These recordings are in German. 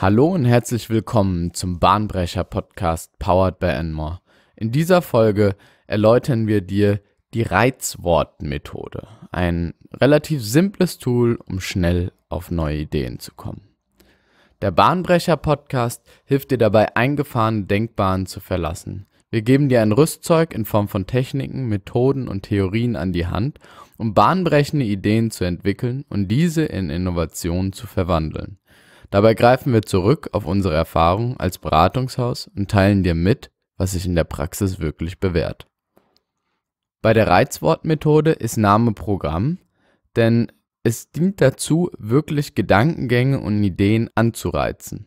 Hallo und herzlich willkommen zum Bahnbrecher Podcast Powered by Enmore. In dieser Folge erläutern wir dir die Reizwortmethode, ein relativ simples Tool, um schnell auf neue Ideen zu kommen. Der Bahnbrecher Podcast hilft dir dabei, eingefahrene Denkbahnen zu verlassen. Wir geben dir ein Rüstzeug in Form von Techniken, Methoden und Theorien an die Hand, um bahnbrechende Ideen zu entwickeln und diese in Innovationen zu verwandeln. Dabei greifen wir zurück auf unsere Erfahrung als Beratungshaus und teilen dir mit, was sich in der Praxis wirklich bewährt. Bei der Reizwortmethode ist Name Programm, denn es dient dazu, wirklich Gedankengänge und Ideen anzureizen.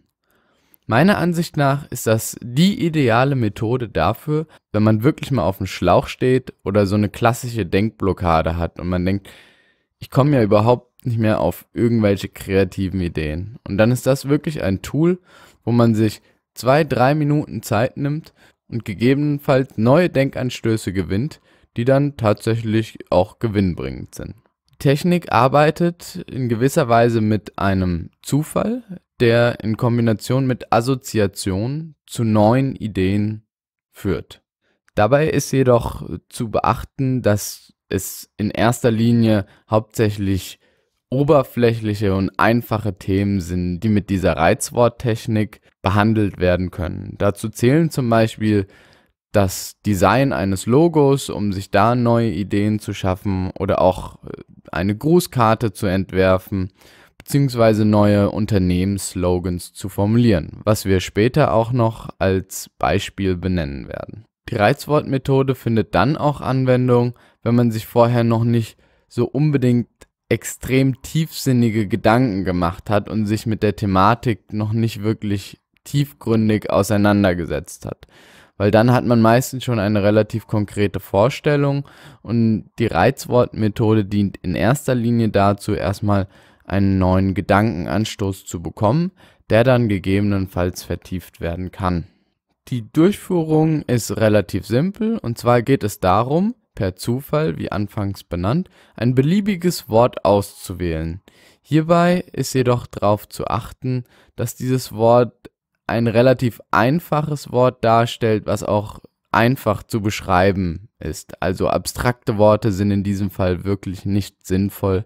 Meiner Ansicht nach ist das die ideale Methode dafür, wenn man wirklich mal auf dem Schlauch steht oder so eine klassische Denkblockade hat und man denkt, ich komme ja überhaupt nicht mehr auf irgendwelche kreativen Ideen. Und dann ist das wirklich ein Tool, wo man sich zwei, drei Minuten Zeit nimmt und gegebenenfalls neue Denkanstöße gewinnt, die dann tatsächlich auch gewinnbringend sind. Technik arbeitet in gewisser Weise mit einem Zufall, der in Kombination mit Assoziation zu neuen Ideen führt. Dabei ist jedoch zu beachten, dass es in erster Linie hauptsächlich oberflächliche und einfache Themen sind, die mit dieser Reizworttechnik behandelt werden können. Dazu zählen zum Beispiel das Design eines Logos, um sich da neue Ideen zu schaffen oder auch äh, eine Grußkarte zu entwerfen bzw. neue Unternehmensslogans zu formulieren, was wir später auch noch als Beispiel benennen werden. Die Reizwortmethode findet dann auch Anwendung, wenn man sich vorher noch nicht so unbedingt extrem tiefsinnige Gedanken gemacht hat und sich mit der Thematik noch nicht wirklich tiefgründig auseinandergesetzt hat. Weil dann hat man meistens schon eine relativ konkrete Vorstellung und die Reizwortmethode dient in erster Linie dazu, erstmal einen neuen Gedankenanstoß zu bekommen, der dann gegebenenfalls vertieft werden kann. Die Durchführung ist relativ simpel und zwar geht es darum, per Zufall, wie anfangs benannt, ein beliebiges Wort auszuwählen. Hierbei ist jedoch darauf zu achten, dass dieses Wort ein relativ einfaches Wort darstellt, was auch einfach zu beschreiben ist. Also abstrakte Worte sind in diesem Fall wirklich nicht sinnvoll.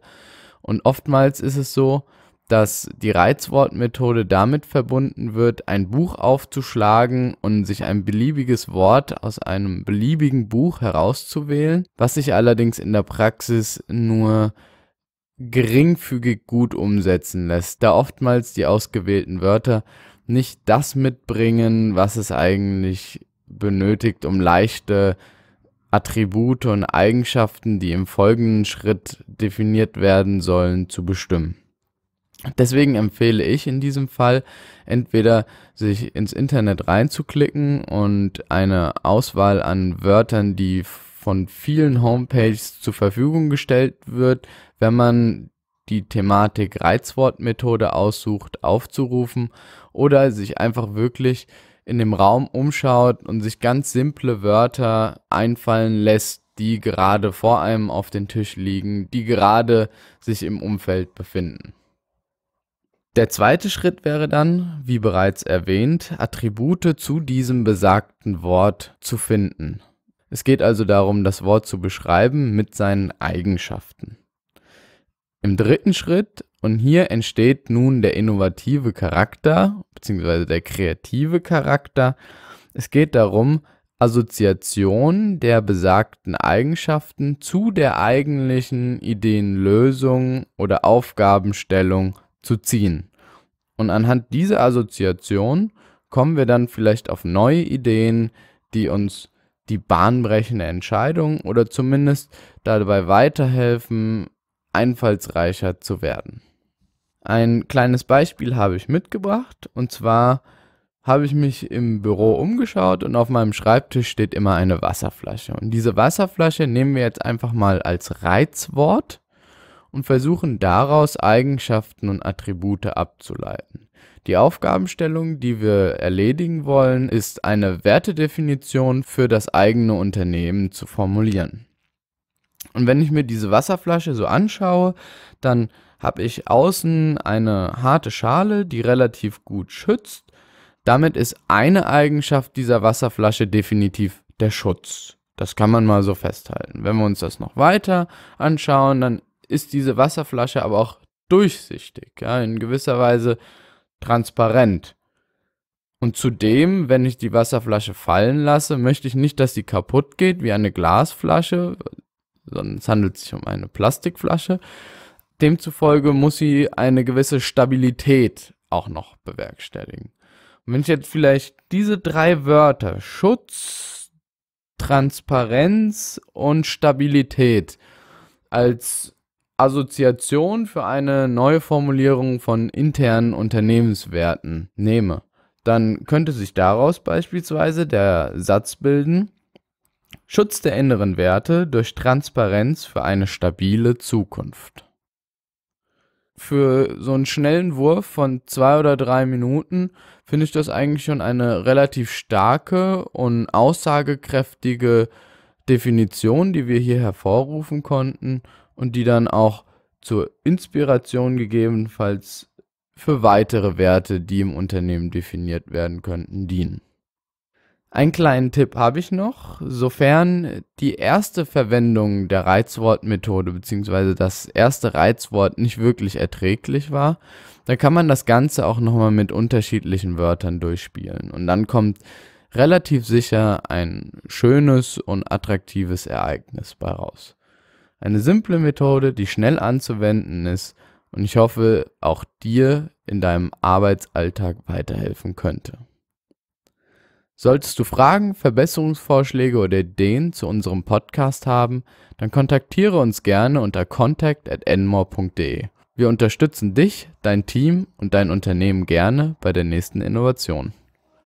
Und oftmals ist es so, dass die Reizwortmethode damit verbunden wird, ein Buch aufzuschlagen und sich ein beliebiges Wort aus einem beliebigen Buch herauszuwählen, was sich allerdings in der Praxis nur geringfügig gut umsetzen lässt, da oftmals die ausgewählten Wörter nicht das mitbringen, was es eigentlich benötigt, um leichte Attribute und Eigenschaften, die im folgenden Schritt definiert werden sollen, zu bestimmen. Deswegen empfehle ich in diesem Fall entweder sich ins Internet reinzuklicken und eine Auswahl an Wörtern, die von vielen Homepages zur Verfügung gestellt wird, wenn man die Thematik Reizwortmethode aussucht, aufzurufen oder sich einfach wirklich in dem Raum umschaut und sich ganz simple Wörter einfallen lässt, die gerade vor einem auf den Tisch liegen, die gerade sich im Umfeld befinden. Der zweite Schritt wäre dann, wie bereits erwähnt, Attribute zu diesem besagten Wort zu finden. Es geht also darum, das Wort zu beschreiben mit seinen Eigenschaften. Im dritten Schritt, und hier entsteht nun der innovative Charakter bzw. der kreative Charakter, es geht darum, Assoziation der besagten Eigenschaften zu der eigentlichen Ideenlösung oder Aufgabenstellung zu ziehen. Und anhand dieser Assoziation kommen wir dann vielleicht auf neue Ideen, die uns die bahnbrechende Entscheidung oder zumindest dabei weiterhelfen, einfallsreicher zu werden. Ein kleines Beispiel habe ich mitgebracht und zwar habe ich mich im Büro umgeschaut und auf meinem Schreibtisch steht immer eine Wasserflasche. Und diese Wasserflasche nehmen wir jetzt einfach mal als Reizwort und versuchen daraus Eigenschaften und Attribute abzuleiten. Die Aufgabenstellung, die wir erledigen wollen, ist eine Wertedefinition für das eigene Unternehmen zu formulieren. Und wenn ich mir diese Wasserflasche so anschaue, dann habe ich außen eine harte Schale, die relativ gut schützt. Damit ist eine Eigenschaft dieser Wasserflasche definitiv der Schutz. Das kann man mal so festhalten. Wenn wir uns das noch weiter anschauen, dann ist diese Wasserflasche aber auch durchsichtig, ja, in gewisser Weise transparent. Und zudem, wenn ich die Wasserflasche fallen lasse, möchte ich nicht, dass sie kaputt geht wie eine Glasflasche, sondern es handelt sich um eine Plastikflasche. Demzufolge muss sie eine gewisse Stabilität auch noch bewerkstelligen. Und wenn ich jetzt vielleicht diese drei Wörter Schutz, Transparenz und Stabilität als Assoziation für eine neue Formulierung von internen Unternehmenswerten nehme, dann könnte sich daraus beispielsweise der Satz bilden, Schutz der inneren Werte durch Transparenz für eine stabile Zukunft. Für so einen schnellen Wurf von zwei oder drei Minuten finde ich das eigentlich schon eine relativ starke und aussagekräftige Definition, die wir hier hervorrufen konnten und die dann auch zur Inspiration gegebenenfalls für weitere Werte, die im Unternehmen definiert werden könnten, dienen. Einen kleinen Tipp habe ich noch. Sofern die erste Verwendung der Reizwortmethode bzw. das erste Reizwort nicht wirklich erträglich war, dann kann man das Ganze auch nochmal mit unterschiedlichen Wörtern durchspielen. Und dann kommt relativ sicher ein schönes und attraktives Ereignis bei raus. Eine simple Methode, die schnell anzuwenden ist und ich hoffe, auch dir in deinem Arbeitsalltag weiterhelfen könnte. Solltest du Fragen, Verbesserungsvorschläge oder Ideen zu unserem Podcast haben, dann kontaktiere uns gerne unter contact.nmore.de. Wir unterstützen dich, dein Team und dein Unternehmen gerne bei der nächsten Innovation.